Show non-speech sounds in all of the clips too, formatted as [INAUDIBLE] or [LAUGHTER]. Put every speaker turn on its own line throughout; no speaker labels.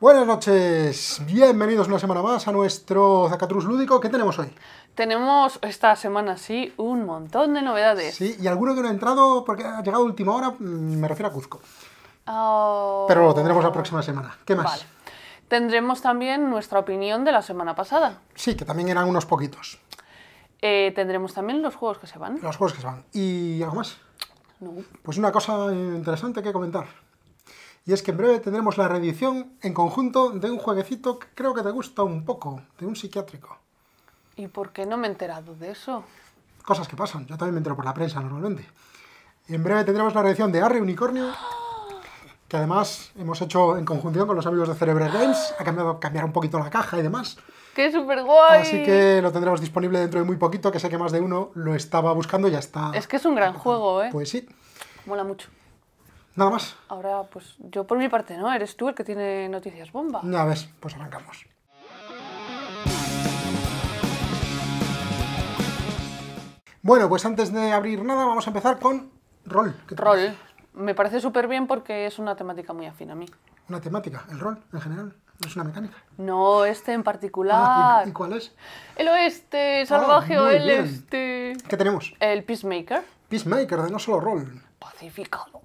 Buenas noches, bienvenidos una semana más a nuestro Zacatrus Lúdico. ¿Qué tenemos
hoy? Tenemos esta semana sí un montón de novedades. Sí,
y alguno que no ha entrado porque ha llegado última hora, mm, me refiero a Cuzco.
Oh. Pero lo tendremos la
próxima semana. ¿Qué más?
Tendremos también nuestra opinión de la semana pasada.
Sí, que también eran unos poquitos.
Eh, tendremos también los juegos que se van.
Los juegos que se van. ¿Y algo más? Pues una cosa interesante que comentar. Y es que en breve tendremos la reedición en conjunto de un jueguecito que creo que te gusta un poco, de un psiquiátrico.
¿Y por qué no me he enterado de eso?
Cosas que pasan, yo también me entero por la prensa normalmente. Y en breve tendremos la reedición de Harry Unicornio, que además hemos hecho en conjunción con los amigos de Cerebral Games, ha cambiado un poquito la caja y demás.
¡Qué súper guay! Así que lo
tendremos disponible dentro de muy poquito, que sé que más de uno lo estaba buscando y ya está. Es
que es un gran juego, ¿eh? Pues sí. Mola mucho. Nada más. Ahora, pues yo por mi parte no, eres tú el que tiene noticias bomba. Ya ves, pues arrancamos.
Bueno, pues antes de abrir nada, vamos a empezar con
rol. Rol. Me parece súper bien porque es una temática muy afín a mí.
¿Una temática? ¿El rol en general? ¿No es una mecánica?
No, este en particular. Ah, ¿y, cuál es? El oeste, ah, salvaje o el este. ¿Qué tenemos? El Peacemaker.
Peacemaker, de no solo rol.
Pacificador.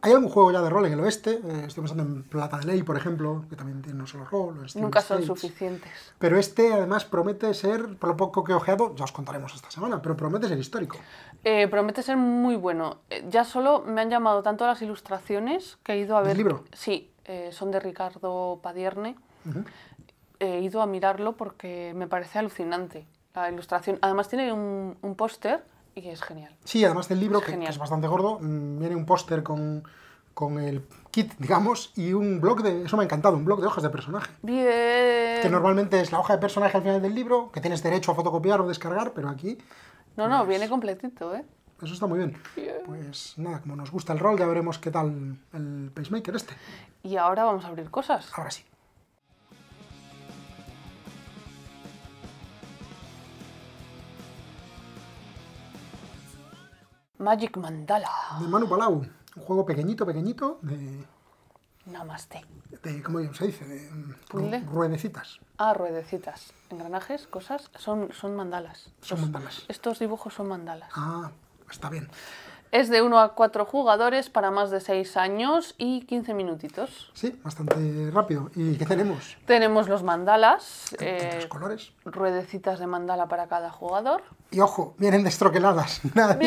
¿Hay algún juego ya de rol en el oeste? Estamos eh, estoy pensando en Plata de Ley, por ejemplo, que también tiene un solo rol. Nunca son
suficientes.
Pero este, además, promete ser, por lo poco que he ojeado, ya os contaremos esta semana, pero promete ser histórico.
Eh, promete ser muy bueno. Eh, ya solo me han llamado tanto las ilustraciones que he ido a ver. ¿El libro? Sí, son de Ricardo Padierne. He ido a mirarlo porque me parece alucinante la ilustración. Además, tiene un, un póster y es genial.
Sí, además del libro, que, es bastante gordo, mm, viene un póster con, con el kit, digamos, y un blog de... Eso me ha encantado, un blog de hojas de personaje.
Bien. Que
normalmente es la hoja de personaje al final del libro, que tienes derecho a fotocopiar o descargar, pero aquí...
No, no, pues viene completito, ¿eh?
Eso está muy bien. bien. Pues nada, como nos gusta el rol, ya veremos qué tal el pacemaker este.
Y ahora vamos a abrir cosas. Ahora sí. Magic Mandala.
De Manu Palau. Un juego pequeñito, pequeñito de... Namaste. De, ¿Cómo se dice? Mm, ruedecitas.
Ah, ruedecitas. Engranajes, cosas. Son, son mandalas. Son mandalas. Estos dibujos son mandalas.
Ah, está bien.
Es de 1 a 4 jugadores para más de 6 años y 15 minutitos.
Sí, bastante rápido. ¿Y qué tenemos?
Tenemos los mandalas. Eh, colores. Ruedecitas de mandala para cada jugador.
Y ojo, vienen destroqueladas. [LAUGHS] Nada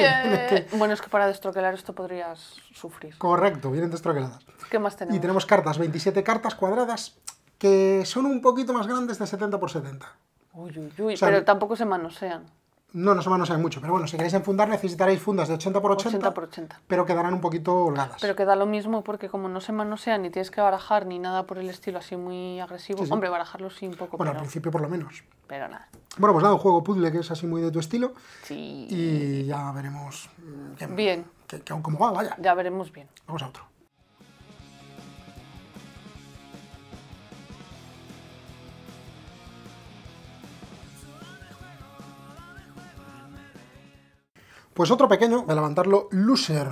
Bueno, es que para destroquelar esto podrías sufrir.
Correcto, vienen destroqueladas. ¿Qué más tenemos? Y tenemos cartas, 27 cartas cuadradas que son un poquito más grandes de 70 por 70.
Uy, uy, uy, pero tampoco se manosean.
No, no se van mucho, pero bueno, si queréis enfundar necesitaréis fundas de 80 por 80, por 80, pero quedarán un poquito holgadas.
Pero queda lo mismo porque como no se manosean ni tienes que barajar ni nada por el estilo así muy agresivo, hombre, barajarlo sí un poco. Bueno, al
principio por lo menos. Pero nada. Bueno, pues dado un juego puzzle que es así muy de tu estilo.
Sí. Y
ya veremos.
Mm, bien. que aún como va, vaya. Ya veremos bien.
Vamos a otro. Pues otro pequeño, voy a levantarlo, Loser.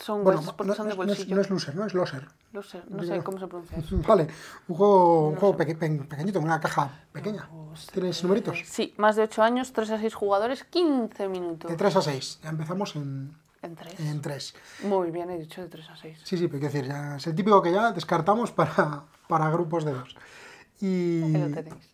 Son bueno, no, son No es, no es,
Loser, no es Loser.
Loser, no sé cómo se pronuncia. [LAUGHS] Vale,
un juego, un juego pequeñito, una caja pequeña. ¿Tienes numeritos?
Sí, más de 8 años, 3 a 6 jugadores, 15 minutos. De 3 a 6,
ya empezamos en... En 3. En 3.
Muy bien, he dicho de 3 a 6.
Sí, sí, pero decir, ya es el típico que ya descartamos para, para grupos de 2. Y... Ahí lo tenéis.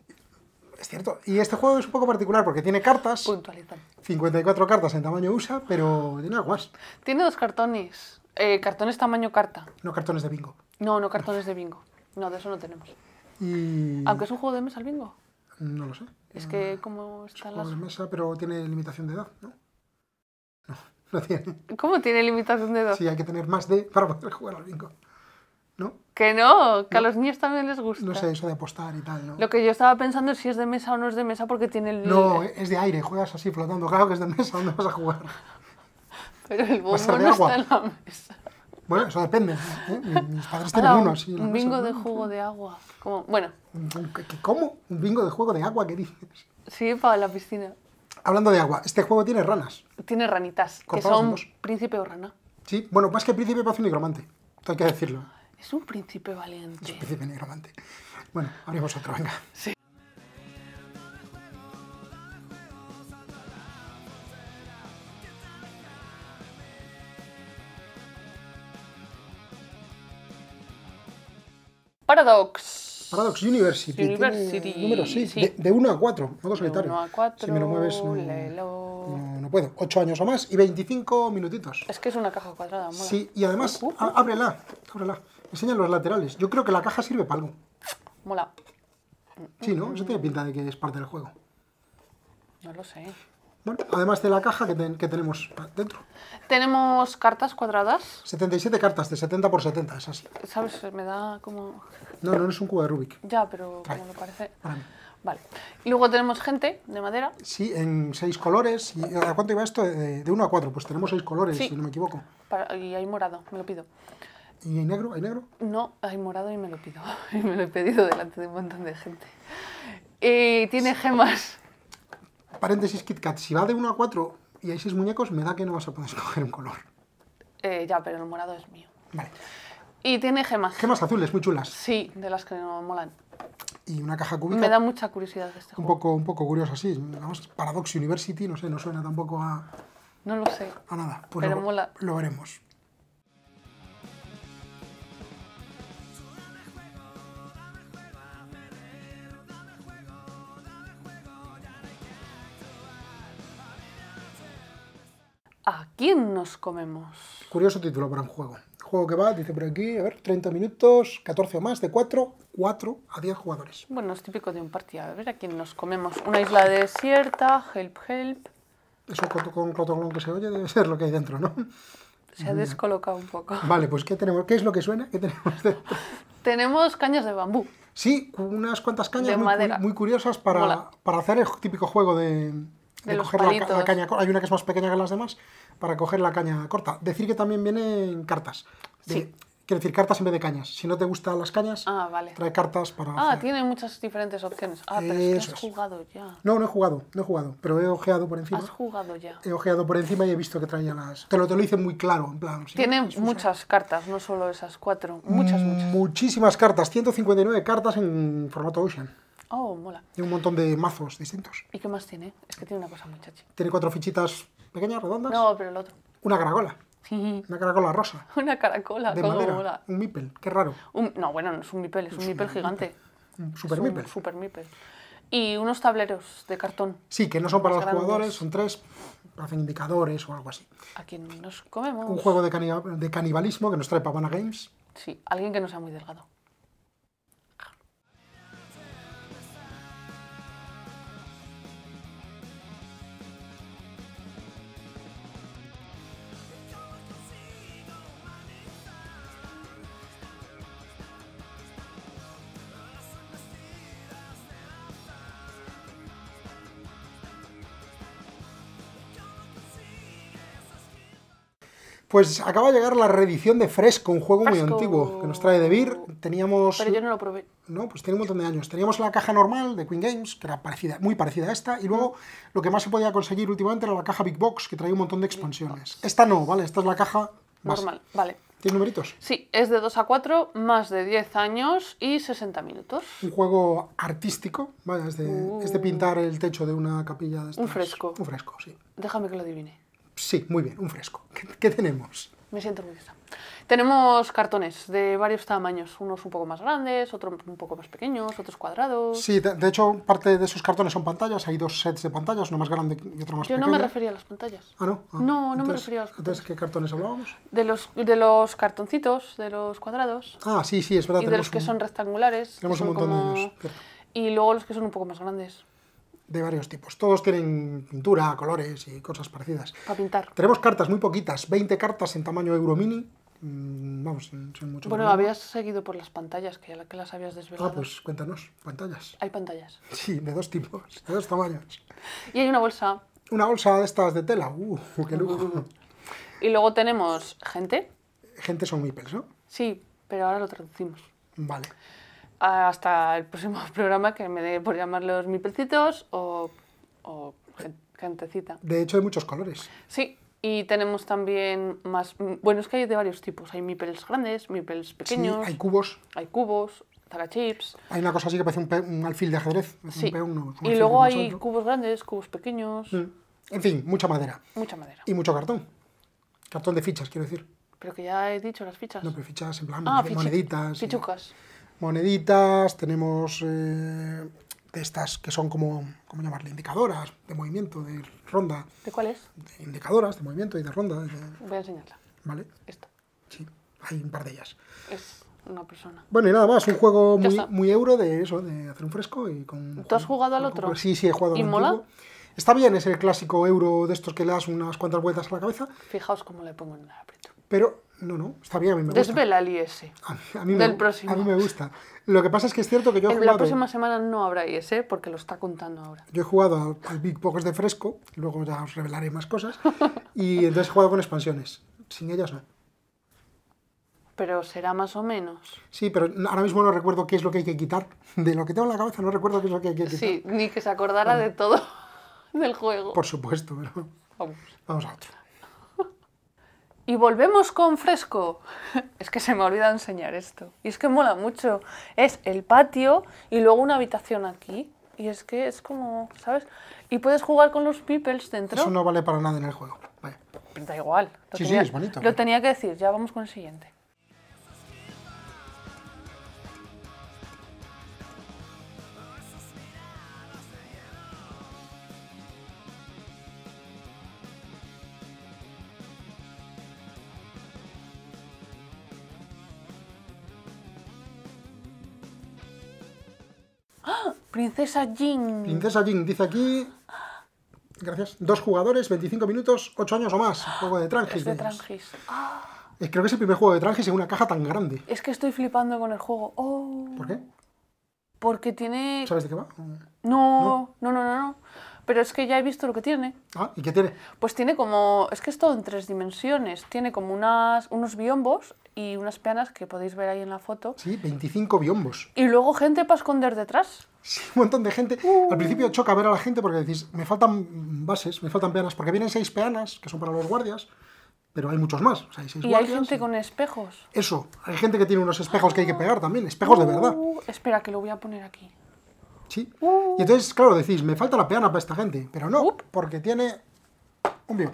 Es cierto. Y este juego es un poco particular porque tiene cartas. Puntualizan. 54 cartas en tamaño USA, pero tiene aguas.
Tiene dos cartones. Eh, cartones tamaño carta.
No cartones de bingo.
No, no cartones de bingo. No, de eso no tenemos. Aunque es un juego de mesa el bingo. No lo sé. Es que como está es
mesa, pero tiene limitación de edad, ¿no? No, [LAUGHS] no tiene.
¿Cómo tiene limitación de edad? Sí,
hay que tener más de para poder jugar al bingo.
¿no? Que no, que a los niños también les gusta. No sé,
eso de apostar y tal,
Lo que yo estaba pensando es si es de mesa o no es de mesa porque tiene el... No,
es de aire, juegas así flotando. Claro que es de mesa, ¿dónde vas a jugar?
[LAUGHS] Pero el bombo no está en la mesa.
Bueno, eso depende. ¿eh? Mis padres tienen uno así. Un bingo
de juego de agua. bueno.
¿Cómo? ¿Un bingo de juego de agua? ¿Qué dices?
Sí, para la piscina.
Hablando de agua, este juego tiene ranas.
Tiene ranitas, que son príncipe o rana.
Sí, bueno, pues que príncipe parece un nigromante, hay que decirlo.
Es un príncipe valiente. Es un
príncipe negromante. Bueno, abrimos vosotros, venga. Sí.
Paradox.
Paradox University. University. Número, 6. sí. De, 1 a 4, modo solitario. 1 a 4. Si me lo mueves, no, no, no, puedo. 8 años o más y 25 minutitos.
Es que es una caja cuadrada, mola.
Sí, y además, uh, uh. ábrela, ábrela. Enseñan los laterales. Yo creo que la caja sirve para algo.
Mola. Sí, ¿no? Eso tiene
pinta de que es parte del juego. No lo sé. Bueno, además de la caja que, tenemos dentro.
Tenemos cartas cuadradas.
77 cartas de 70 por 70, es así.
¿Sabes? Me da como...
No, no, es un cubo de Rubik.
Ya, pero como lo parece... Vale. Y luego tenemos gente de madera.
Sí, en seis colores. ¿Y ¿A cuánto iba esto? Eh, de 1 a 4. Pues tenemos seis colores, si no me equivoco.
y hay morado, me lo pido. ¿Y negro? ¿Hay negro? No, hay morado y me lo pido. [LAUGHS] Y me lo he pedido delante de un montón de gente. Y tiene gemas.
Paréntesis KitKat si va de 1 a 4 y hay 6 muñecos, me da que no vas a poder [LAUGHS] escoger un color.
Eh, ya, pero el morado es mío. Vale. Y tiene gemas.
Gemas azules, muy chulas.
Sí, de las que no molan.
Y una caja cúbica. Me da
mucha curiosidad este
un juego. Poco, un poco curioso, así Vamos, Paradox University, no sé, no suena tampoco a... No lo sé. A nada. Pues pero mola. lo veremos.
¿A quién nos comemos?
Curioso título para un juego. Juego que va, dice por aquí, a ver, 30 minutos, 14 o más, de 4, 4 a 10 jugadores.
Bueno, es típico de un partido. A ver, ¿a quién nos comemos? Una isla desierta, help, help.
Eso con lo que se oye debe ser lo que hay dentro, ¿no? Se ha descolocado
un poco. [LAUGHS] Vale,
pues ¿qué tenemos? ¿Qué es lo que suena? ¿Qué tenemos
[LAUGHS] tenemos cañas de bambú. Sí, unas cuantas cañas de muy, madera. muy, curiosas para,
para hacer el típico juego de, de, coger la, caña Hay una que es más pequeña que las demás para coger la caña corta. Decir que también vienen cartas. Quiere sí. decir, cartas en vez de cañas. Si no te gustan las cañas, ah, trae cartas para.
Ah, tiene muchas diferentes opciones. Ah, pero es que has jugado ya.
No, no he jugado, no he jugado, pero he ojeado por encima. Has
jugado ya. He
ojeado por encima y he visto que traía las. Te lo, te lo hice muy claro, en plan. Tiene
muchas cartas, no solo esas cuatro. Muchas,
mm, muchas. Muchísimas cartas, 159 cartas en formato Ocean. Oh, mola. Y un montón de mazos distintos.
¿Y qué más tiene? Es que tiene una cosa muy
Tiene cuatro fichitas
pequeñas, redondas. No, pero el otro.
Una caracola. Una caracola rosa.
[LAUGHS] Una caracola, de Mola.
Un mipel, qué raro.
Un, no, bueno, no es un mipel, es, un, mipel gigante.
Un super mipel. super
mipel. Y unos tableros de cartón. Sí, que no son para los jugadores,
son tres, hacen indicadores o algo así.
¿A quién nos comemos? Un juego
de, de canibalismo que nos trae Pavana Games.
Sí, alguien que no sea muy delgado.
Pues acaba de llegar la reedición de Fresco, un juego muy antiguo que nos trae de Beer. Teníamos. Pero yo no lo probé. No, pues tiene un montón de años. Teníamos la caja normal de Queen Games, que era parecida, muy parecida a esta, y luego lo que más se podía conseguir últimamente era la caja Big Box, que traía un montón de expansiones. Esta no, ¿vale? Esta es la caja.
Normal, vale. ¿Tiene numeritos? Sí, es de 2 a 4, más de 10 años y 60 minutos.
Un juego artístico, vale, es de, uh. pintar el techo de una capilla de Un fresco. Un fresco, sí.
Déjame que lo adivine.
Sí, muy bien, un fresco. ¿Qué, tenemos?
Me siento orgullosa. Tenemos cartones de varios tamaños, unos un poco más grandes, otros un poco más pequeños, otros cuadrados. Sí,
de, hecho, parte de esos cartones son pantallas, hay dos sets de pantallas, uno más grande y otro más pequeño. Yo no me
refería a las pantallas.
Ah, no. Ah, no, no me refería a las pantallas. ¿Entonces qué cartones hablábamos?
De los, de los cartoncitos, de los cuadrados. Ah, sí, sí, es verdad. Y de los que son rectangulares. Tenemos un montón de ellos. Y luego los que son un poco más grandes
de varios tipos. Todos tienen pintura, colores y cosas parecidas. Para pintar. Tenemos cartas, muy poquitas, 20 cartas en tamaño euro mini mm, vamos, Bueno, habías
seguido por las pantallas, que, ya, que las habías desvelado. Ah, pues
cuéntanos, pantallas. Hay pantallas. Sí, de dos tipos, de dos tamaños.
y hay una bolsa.
Una bolsa de estas de tela, uh, qué lujo.
[LAUGHS] y luego tenemos gente.
Gente son muy ¿no?
Sí, pero ahora lo traducimos. Vale hasta el próximo [LAUGHS] programa que me dé por llamarlos mi o, o gentecita.
De hecho, hay muchos colores.
Sí, y tenemos también más... Bueno, es que hay de varios tipos. Hay mipels grandes, mipels pequeños. hay cubos. Hay cubos, chips.
Hay una cosa así que parece un, alfil de ajedrez. Sí. Un y luego hay
cubos grandes, cubos pequeños.
Mm. En fin, mucha madera. Mucha madera. Y mucho cartón. Cartón de fichas, quiero decir.
Pero que ya he dicho las fichas. No,
pero fichas en plan ah, moneditas. Fichucas moneditas, tenemos eh, de estas que son como, ¿cómo llamarle? Indicadoras de movimiento, de ronda. ¿De cuáles? De indicadoras de movimiento y de ronda. Voy a enseñarla. ¿Vale? Esto. Sí, hay un par
de ellas. Es una persona.
Bueno, y nada más, un juego muy, euro de eso, de hacer un fresco y con...
¿Tú has jugado al otro? Sí, sí, he jugado al otro. ¿Y mola?
Está bien, es el clásico euro de estos que le das unas cuantas vueltas a la cabeza.
Fijaos cómo le pongo en el aprieto.
Pero no, no, está bien, a mí me gusta. Desvela el IS. A, mí, del me, próximo. A mí me gusta. Lo que pasa es que es cierto que yo he jugado... La próxima
semana no habrá IS ¿eh? porque lo está contando ahora.
Yo he jugado al, Big Pocos de fresco, luego ya os revelaré más cosas, [LAUGHS] y entonces he jugado con expansiones. Sin ellas no.
Pero será más o menos.
Sí, pero ahora mismo no recuerdo qué es lo que hay que quitar. De lo que tengo en la cabeza no recuerdo qué es lo que hay que quitar. Sí,
ni que se acordara de todo [LAUGHS] del juego. Por
supuesto, pero... Vamos, Vamos a
y volvemos con fresco. [LAUGHS] Es que se me ha olvidado enseñar esto. Y es que mola mucho. Es el patio y luego una habitación aquí. Y es que es como, ¿sabes? Y puedes jugar con los peoples dentro. Eso no
vale para nada en el juego. Vale.
Da igual. Lo sí, sí, es bonito. Lo tenía que decir. Ya vamos con el siguiente. Princesa Jin. Princesa
Jin, dice aquí. Gracias. Dos jugadores, 25 minutos, 8 años o más. Juego de Trangis. Es de ah. creo que es el primer juego de Trangis en una caja tan grande.
Es que estoy flipando con el juego. Oh. ¿Por qué? Porque tiene. ¿Sabes de qué va? No, no, no, no, no. Pero es que ya he visto lo que tiene. Ah, ¿y qué tiene? Pues tiene como. Es que es todo en tres dimensiones. Tiene como unas, unos biombos y unas peanas que podéis ver ahí en la foto.
Sí, 25 biombos.
Y luego gente para esconder detrás. Sí,
un montón de gente. Uh. Al principio choca ver a la gente porque decís, me faltan bases, me faltan peanas, porque vienen seis peanas, que son para los guardias, pero hay muchos más. y hay
gente con espejos.
Eso, hay gente que tiene unos espejos que hay que pegar también, espejos de verdad.
Uh, espera, que lo voy a poner aquí. Sí. Uh.
Y entonces, claro, decís, me falta la peana para esta gente, pero no, porque tiene un bioma.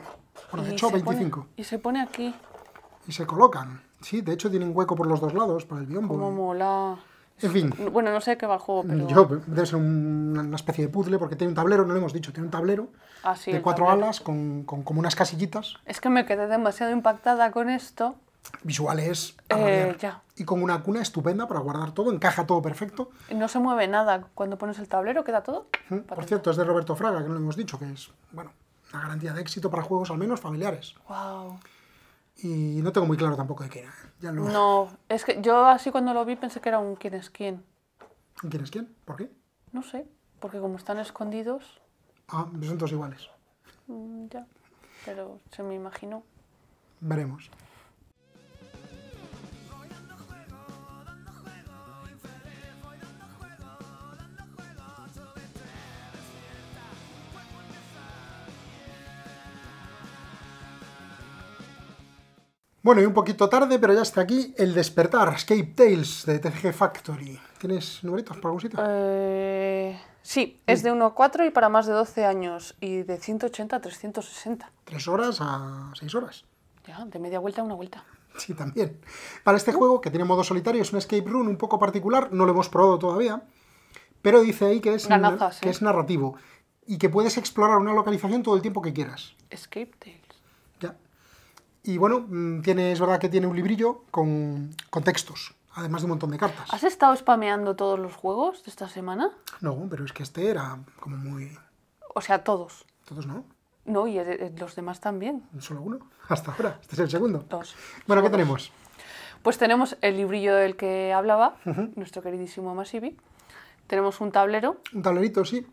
de hecho, 25.
y se pone aquí.
Y se colocan. Sí, de hecho tienen hueco por los dos lados para el biombo. Como
mola. En fin. Bueno, no sé qué va el juego, Yo,
debe ser una especie de puzzle, porque tiene un tablero, no lo hemos dicho, tiene un tablero
ah, de cuatro
alas con, como unas casillitas.
Es que me quedé demasiado impactada con esto.
Visuales. Eh, y con una cuna estupenda para guardar todo, encaja todo
perfecto. No se mueve nada. Cuando pones el tablero queda todo.
Por cierto, es de Roberto Fraga, que no lo hemos dicho, que es, bueno, una garantía de éxito para juegos al menos familiares. Wow. Y no tengo muy claro tampoco de qué era. No,
es que yo así cuando lo vi pensé que era un quién es quién.
¿Un quién es quién? ¿Por qué?
No sé, porque como están escondidos...
Ah, son todos iguales.
Mm, ya, pero se me imaginó.
Veremos. Bueno, y un poquito tarde, pero ya está aquí el despertar, Escape Tales de TG Factory. ¿Tienes numeritos
por algún eh, sí, es de 1 a 4 y para más de 12 años, y de 180 a 360.
¿Tres horas a
seis horas? Ya, de media vuelta a una vuelta.
Sí, también. Para este juego, que tiene modo solitario, es un escape room un poco particular, no lo hemos probado todavía, pero dice ahí que es, que ¿eh? es narrativo y que puedes explorar una localización todo el tiempo que quieras.
Escape Tales.
Y bueno, mm, tiene, es verdad que tiene un librillo con, con textos, además de un montón de cartas.
¿Has estado spameando todos los juegos de esta semana?
No, pero es que este era como muy...
O sea, todos. Todos no. No, y eh, los demás también.
Solo uno, [LAUGHS] hasta ahora. Este es el segundo. Dos. Bueno, ¿qué tenemos?
Pues tenemos el librillo del que hablaba, nuestro queridísimo Masivi. Tenemos un tablero.
Un tablerito, sí.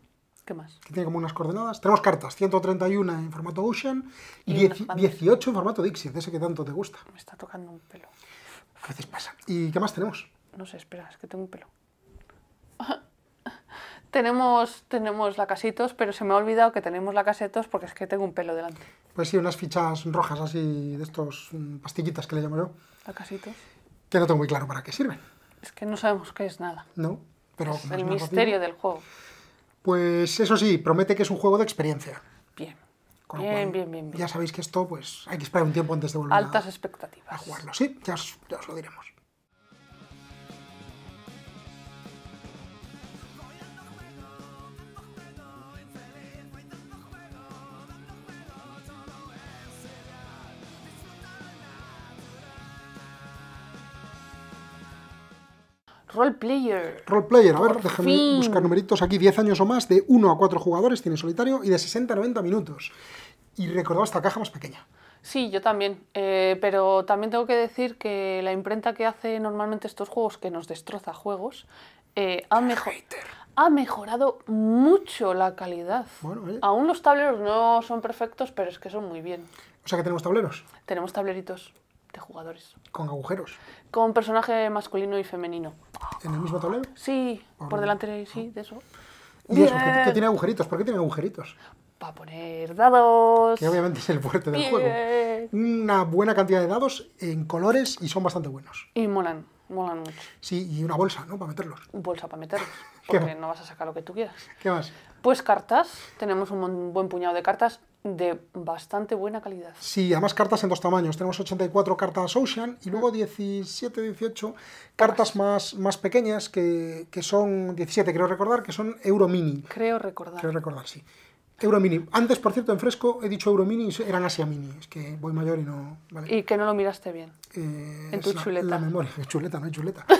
¿Qué más? Que tiene como unas coordenadas. Tenemos cartas, 131 en formato Ocean y, 18 en formato Dixie, de ese que tanto te gusta.
Me está tocando un pelo.
A veces pasa. ¿Y qué más tenemos?
No sé, espera, es que tengo un pelo. [LAUGHS] tenemos, tenemos la casitos, pero se me ha olvidado que tenemos la casetos porque es que tengo un pelo delante.
Pues sí, unas fichas rojas así, de estos mm, pastillitas que le llamo yo. La casitos. Que no tengo muy claro para qué sirven.
Es que no sabemos qué es nada.
No, pero... Es el misterio del juego. Pues eso sí, promete que es un juego de experiencia.
Bien. bien, bien, Ya
sabéis que esto, pues hay que esperar un tiempo antes de volver Altas a, expectativas. a jugarlo. Sí, ya os lo diremos.
Role player.
Role player, a ver, déjame buscar numeritos aquí. 10 años o más, de 1 a 4 jugadores, tiene solitario y de 60 a 90 minutos. Y recordaba esta caja más pequeña.
Sí, yo también. Eh, pero también tengo que decir que la imprenta que hace normalmente estos juegos, que nos destroza juegos, eh, ha, mejorado mucho la calidad. Bueno, Aún los tableros no son perfectos, pero es que son muy bien.
O sea que tenemos tableros.
Tenemos tableritos de jugadores. Con agujeros. Con personaje masculino y femenino. ¿En el mismo tablero? Sí, ah, por, delante, sí, de eso. ¿Y eso? ¿Qué, tiene
agujeritos? ¿Por qué tiene agujeritos?
Para poner dados. Que obviamente
es el fuerte del juego. Una buena cantidad de dados en colores y son bastante buenos.
Y molan, molan mucho.
Sí, y una bolsa,
¿no? Para meterlos. Bolsa para meterlos. [LAUGHS] Porque no vas a sacar lo que tú quieras. ¿Qué más? Pues cartas. Tenemos un buen puñado de cartas de bastante buena calidad.
Sí, además cartas en dos tamaños. Tenemos 84 cartas Ocean y luego 17, 18 cartas más, más pequeñas que, son 17, creo recordar, que son euro mini
Creo recordar.
Creo recordar, sí. euro mini Antes, por cierto, en fresco he dicho euro y eran Asia Mini. Es que voy mayor y no... Y
que no lo miraste bien.
Eh, en tu la, chuleta. La memoria. [LAUGHS] Chuleta, no hay chuleta. [LAUGHS]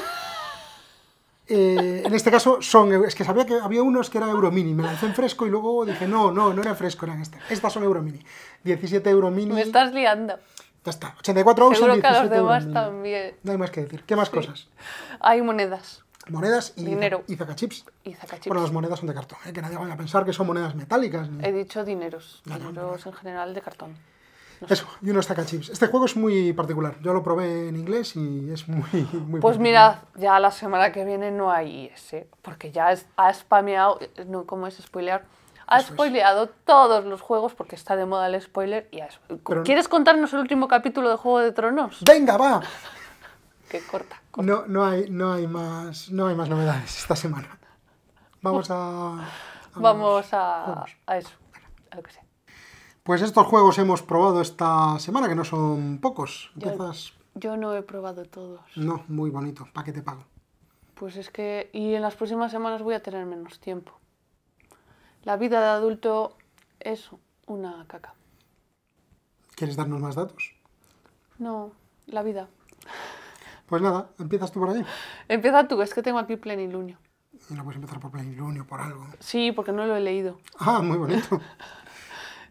Eh, en este caso son, es que sabía que había unos que euro mini, me lancé en fresco y luego dije, no, no, no era fresco, eran estas. Estas son euro mini. 17 mini. Me
estás liando.
Ya está, 84 euros. Creo que a los demás
también.
No hay más que decir. ¿Qué más cosas?
Hay monedas.
Monedas y, dinero. y zacachips. Bueno, las monedas son de cartón, ¿eh? que nadie vaya a pensar que son monedas metálicas.
He dicho dineros. dineros en general de cartón.
Eso, y unos tacachips. Este juego es muy particular. Yo lo probé en inglés y es muy... [LAUGHS] pues
mirad mira, ya la semana que viene no hay ese, porque ya ha spameado, no, ¿cómo es spoiler Ha spoileado todos los juegos porque está de moda el spoiler y ¿Quieres contarnos el último capítulo de Juego de Tronos? ¡Venga, va! [LAUGHS] que corta.
No, no, hay, no, hay más, no hay más novedades esta semana. Vamos a... Vamos,
a, a, eso, a lo que sea.
Pues estos juegos hemos probado esta semana, que no son pocos.
Yo, no he probado todos.
No, muy bonito. ¿Para qué te pago?
Pues es que... Y en las próximas semanas voy a tener menos tiempo. La vida de adulto es una caca.
¿Quieres darnos más datos?
No, la vida.
Pues nada, empiezas tú por ahí.
Empieza tú, es que tengo aquí plenilunio.
No puedes empezar por plenilunio, por algo.
Sí, porque no lo he leído.
Ah, muy bonito. [LAUGHS]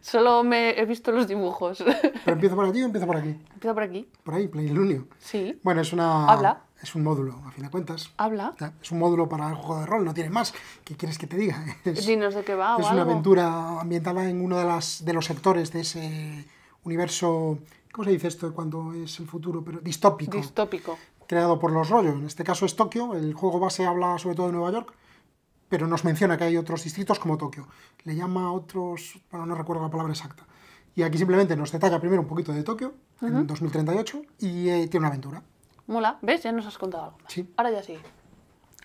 Solo me he visto los dibujos. [LAUGHS]
¿Pero empieza por aquí o empieza por aquí?
Empiezo por aquí.
Por ahí, Lunio? Sí. Bueno, es una... Habla. Es un módulo, a fin de cuentas. Habla. Es un módulo para el juego de rol, no tiene más. ¿Qué quieres que te diga? [LAUGHS] Es, sí,
no sé qué va. Es una aventura
ambientada en uno de, las, de los sectores de ese universo. ¿Cómo se dice esto cuando es el futuro? Pero distópico. Distópico. Creado por los rollos. En este caso es Tokio. El juego base habla sobre todo de Nueva York pero nos menciona que hay otros distritos como Tokio. Le llama a otros, bueno, no recuerdo la palabra exacta. Y aquí simplemente nos detalla primero un poquito de Tokio, en 2038, y eh, tiene una aventura.
Mola, ¿ves? Ya nos has contado algo. Sí. Ahora ya sí.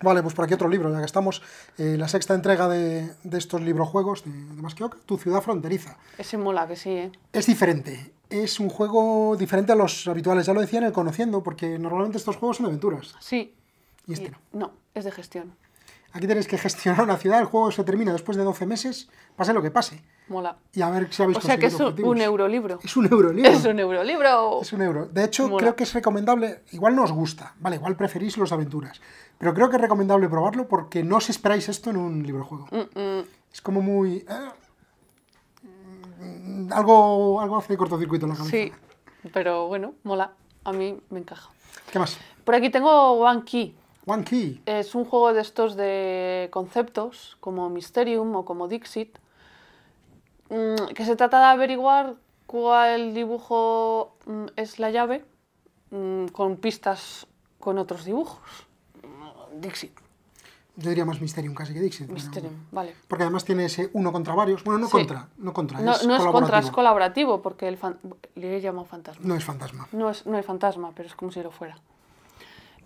Vale, pues por aquí otro libro, ya que estamos. Eh, la sexta entrega de, de estos librojuegos de, de Tu ciudad fronteriza.
Ese mola, que sí, ¿eh?
Es diferente. Es un juego diferente a los habituales, ya lo decían, en el Conociendo, porque normalmente estos juegos son aventuras. Sí. Y este no.
No, es de gestión.
Aquí tenéis que gestionar una ciudad, el juego se termina después de 12 meses, pase lo que pase. Mola. Y a ver si habéis O sea que es un, euro
eurolibro. Es un eurolibro. Es un eurolibro. Es un euro. De hecho,
creo que es recomendable, igual no os gusta, vale, igual preferís los aventuras, pero creo que es recomendable probarlo porque no os esperáis esto en un libro juego. Mm, mm. Es como muy... Eh, algo, algo hace cortocircuito en la cabeza. Sí,
pero bueno, mola. A mí me encaja. ¿Qué más? Por aquí tengo One Key, One Key. Es un juego de estos de conceptos, como Mysterium o como Dixit, mm, que se trata de averiguar cuál dibujo mm, es la llave mm, con pistas con otros dibujos. Dixit.
Yo diría más Mysterium casi que Dixit. Mysterium, vale. Porque además tiene ese uno contra varios. Bueno, no contra, no contra, no, es contra, es
colaborativo, porque el le he fantasma. No es fantasma. No, es, no fantasma, pero es como si lo fuera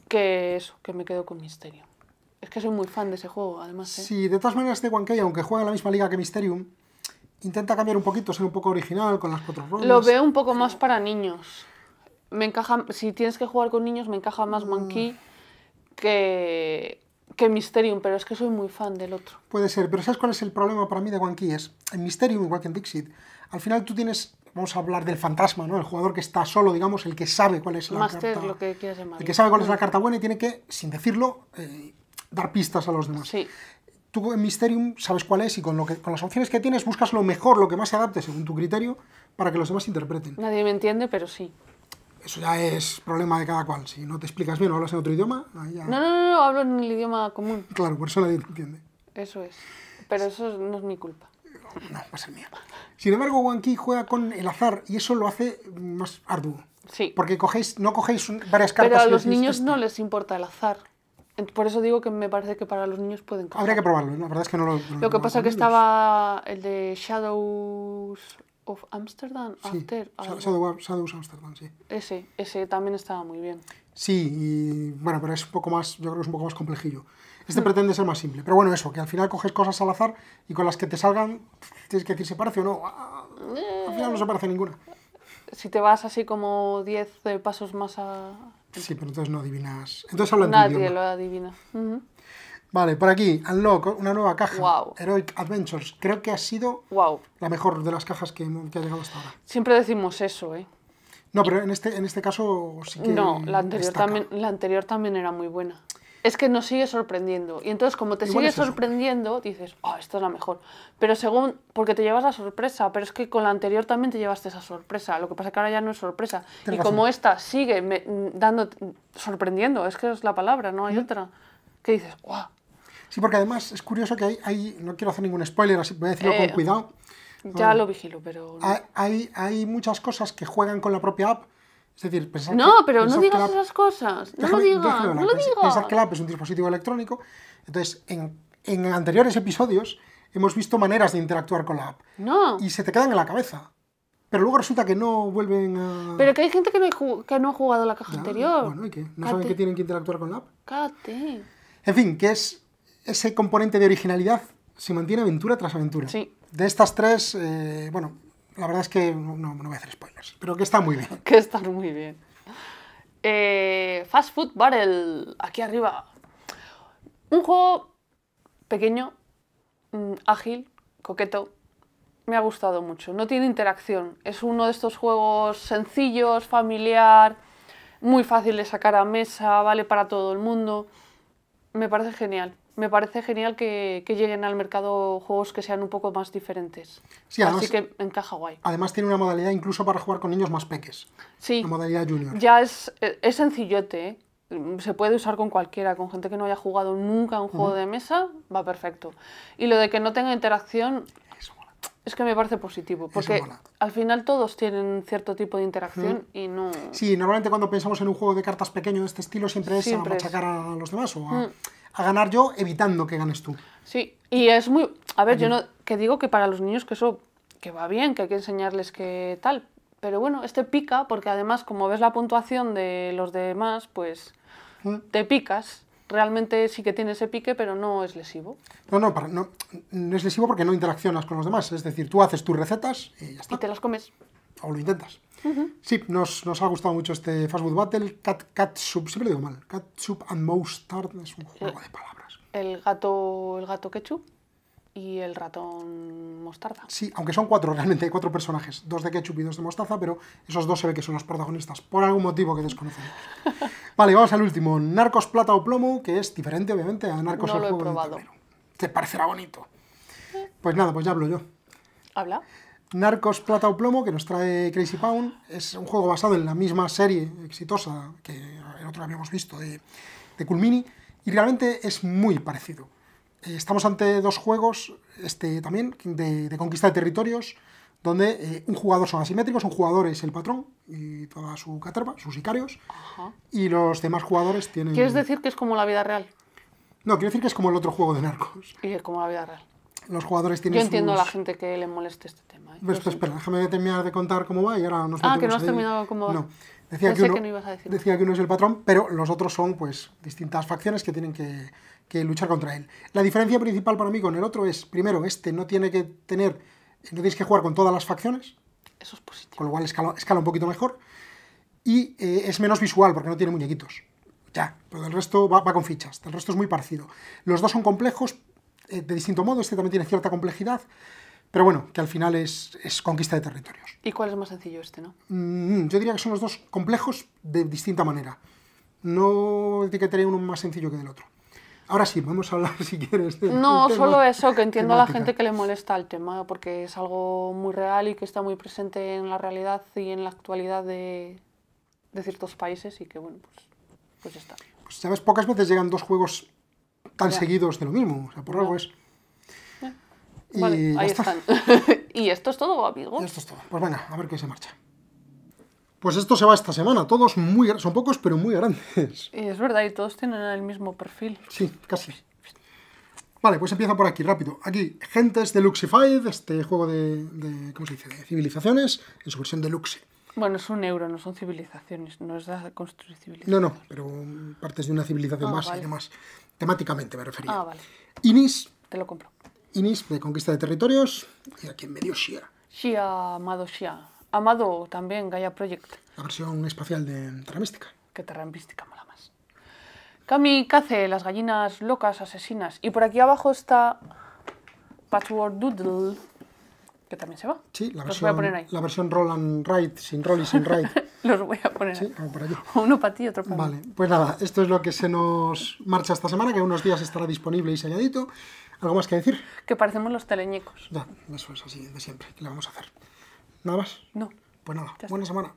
que eso, que me quedo con Mysterium. Es que soy muy fan de ese juego, además. ¿eh? Sí,
de todas maneras, este Key, aunque juega en la misma liga que Mysterium, intenta cambiar un poquito, ser un poco original con las cuatro rondas. Lo veo un
poco más para niños. Me encaja, si tienes que jugar con niños, me encaja más mm. One que, que Mysterium, pero es que soy muy fan del otro.
Puede ser, pero ¿sabes cuál es el problema para mí de Wankei? Es en Mysterium, igual que en Dixit, al final tú tienes vamos a hablar del fantasma, ¿no? El jugador que está solo, digamos, el que sabe cuál es la carta. Lo
que El que sabe
cuál es la carta buena y tiene que, sin decirlo, eh, dar pistas a los demás. Sí. Tú en Mysterium sabes cuál es y con, lo que, con las opciones que tienes buscas lo mejor, lo que más se adapte según tu criterio, para que los demás interpreten.
Nadie me entiende, pero sí.
Eso ya es problema de cada cual. Si no te explicas bien o hablas en otro idioma...
No, no, no, hablo en el idioma común.
Claro, por eso nadie te entiende.
Eso es. Pero eso no es mi culpa
no, Sin embargo, Wanky juega con el azar y eso lo hace más arduo. Sí. Porque cogéis, no cogéis varias cartas. Pero a los niños
no les importa el azar. Por eso digo que me parece que para los niños pueden Habría
que probarlo, la verdad es que no lo. lo que pasa es que
estaba el de Shadows of Amsterdam. Sí, After,
Shadows Amsterdam, sí.
Ese, ese también estaba muy bien.
Sí, bueno, pero es un poco más, yo creo es un poco más complejillo. Este pretende ser más simple. Pero bueno, eso, que al final coges cosas al azar y con las que te salgan tienes que decir se parece o
no. Ah, al final no se parece ninguna. Si te vas así como 10 eh, pasos más a...
Sí, pero entonces no adivinas. Entonces de lo adivina. Vale, por aquí, Unlock, una nueva caja. Heroic Adventures. Creo que ha sido la mejor de las cajas que, ha llegado hasta ahora.
Siempre decimos eso, ¿eh?
No, pero en este, en este caso sí que. No, la anterior, también,
la anterior también era muy buena es que nos sigue sorprendiendo. Y entonces, como te sigue sorprendiendo, dices, oh, esto es la mejor. Pero según, porque te llevas la sorpresa, pero es que con la anterior también te llevaste esa sorpresa. Lo que pasa es que ahora ya no es sorpresa. y como esta sigue dando, sorprendiendo, es que es la palabra, no hay otra. Que dices, wow.
Sí, porque además es curioso que hay, hay no quiero hacer ningún spoiler, así voy a decirlo con eh, cuidado.
Ya ah, lo vigilo, pero...
hay, hay muchas cosas que juegan con la propia app es decir, pensar No, que, pero no digas
esas cosas. no lo digas, no lo Pensar que
app es un dispositivo electrónico. Entonces, en, anteriores episodios hemos visto maneras de interactuar con la app. No. Y se te quedan en la cabeza. Pero luego resulta que no vuelven
a... Pero que hay gente que no, ha jugado la caja anterior.
Bueno, ¿y qué? ¿No saben que tienen que interactuar con la app?
Cate.
En fin, que es ese componente de originalidad se mantiene aventura tras aventura. Sí. De estas tres, eh, bueno, la verdad es que no, voy a hacer spoilers, pero que está muy bien.
[LAUGHS] que está muy bien. Eh, fast Food Barrel, aquí arriba. Un juego pequeño, mm, ágil, coqueto. Me ha gustado mucho. No tiene interacción. Es uno de estos juegos sencillos, familiar, muy fácil de sacar a mesa, vale para todo el mundo. Me parece genial me parece genial que, lleguen al mercado juegos que sean un poco más diferentes.
Sí, además, Así que encaja guay. Además tiene una modalidad incluso para jugar con niños más peques. Sí. La modalidad junior.
Ya es, es sencillote, ¿eh? se puede usar con cualquiera, con gente que no haya jugado nunca un juego de mesa, va perfecto. Y lo de que no tenga interacción es que me parece positivo, porque al final todos tienen cierto tipo de interacción y no...
Sí, normalmente cuando pensamos en un juego de cartas pequeño de este estilo siempre, es a machacar a los demás o a... Mm a ganar yo evitando que ganes tú.
Sí, y es muy... A ver, yo no... Que digo que para los niños que eso... Que va bien, que hay que enseñarles que tal. Pero bueno, este pica porque además como ves la puntuación de los demás, pues mm. te picas realmente sí que tiene ese pique, pero no es lesivo.
No, no, para, no, no, es lesivo porque no interaccionas con los demás. Es decir, tú haces tus recetas y ya está. Y te las comes o lo intentas. Sí, nos, ha gustado mucho este Fast Food Battle. Cat, Catsup, siempre lo digo mal. Catsup and Mustard es un juego de palabras.
El gato, el gato ketchup y el ratón mostarda.
Sí, aunque son cuatro, realmente hay cuatro personajes. Dos de ketchup y dos de mostaza, pero esos dos se ve que son los protagonistas, por algún motivo que desconocemos. [LAUGHS] vale, vamos al último. Narcos Plata o Plomo, que es diferente, obviamente, a Narcos no lo he probado. Te parecerá bonito. Pues nada, pues ya hablo yo. Habla. Narcos Plata o Plomo, que nos trae Crazy Pound, es un juego basado en la misma serie exitosa que el otro habíamos visto de, de Culmini, y realmente es muy parecido. Eh, estamos ante dos juegos, este también, de, conquista de territorios, donde eh, un jugador son asimétricos, un jugador es el patrón y toda su caterva, sus sicarios, y los demás jugadores tienen... ¿Quieres
decir que es como la vida real?
No, quiero decir que es como el otro juego de
narcos. Y es como la vida real
los jugadores tienen Yo entiendo a la
gente que le moleste este tema.
¿eh? Pues, espera, déjame terminar de contar cómo va y ahora nos Ah, que no has terminado cómo No. Decía, que uno, es el patrón, pero los otros son pues distintas facciones que tienen que, luchar contra él. La diferencia principal para mí con el otro es, primero, este no tiene que tener, no que jugar con todas las facciones. Eso es positivo. Con lo cual escala, un poquito mejor. Y eh, es menos visual porque no tiene muñequitos. Ya, pero del resto va, va con fichas. El resto es muy parecido. Los dos son complejos, eh, de distinto modo, este también tiene cierta complejidad, pero bueno, que al final es, es conquista de territorios.
¿Y cuál es más sencillo este, no?
Mm, yo diría que son los dos complejos de distinta manera. No etiquetaría uno más sencillo que el otro. Ahora sí, vamos a hablar [LAUGHS] si quieres. no, solo eso, que entiendo a la gente
que le molesta el tema, porque es algo muy real y que está muy presente en la realidad y en la actualidad de, ciertos países y que, bueno, pues,
pues está. Pues sabes, pocas veces llegan dos juegos tan seguidos de lo mismo, o sea, por algo es.
vale, ahí están. [LAUGHS] y esto es todo, amigo. Esto es todo. Pues venga, a ver qué se marcha.
Pues esto se va esta semana, todos muy son pocos pero muy grandes.
Y es verdad, y todos tienen el mismo perfil.
Sí, casi. Vale, pues empieza por aquí, rápido. Aquí, Gentes de Luxified, este juego de, ¿cómo se dice?, de civilizaciones, en su versión de Luxe.
Bueno, es un euro, no son civilizaciones, no es de construir civilizaciones.
No, no, pero partes de una civilización ah, más y demás. Temáticamente me refería. Ah, vale. Inis. Te lo compro. Inis de conquista de territorios y aquí en medio Shia.
Shia, Amado Shia. Amado también, Gaia Project.
La versión espacial de Terra
Mística. Que Terra Mística mola más. cace las gallinas locas, asesinas. Y por aquí abajo está Patchwork Doodle que también se va. Sí, la versión, Los voy a poner ahí.
La versión roll and ride, sin roll y sin ride. [LAUGHS]
Los voy a poner sí,
ahí. Uno para ti y otro para Vale, pues nada, esto es lo que se nos marcha esta semana, que en unos días estará disponible y selladito. ¿Algo más que decir?
Que parecemos los teleñecos.
Ya, eso es así de siempre. que le vamos a hacer? ¿Nada más? No. Pues nada, buena semana.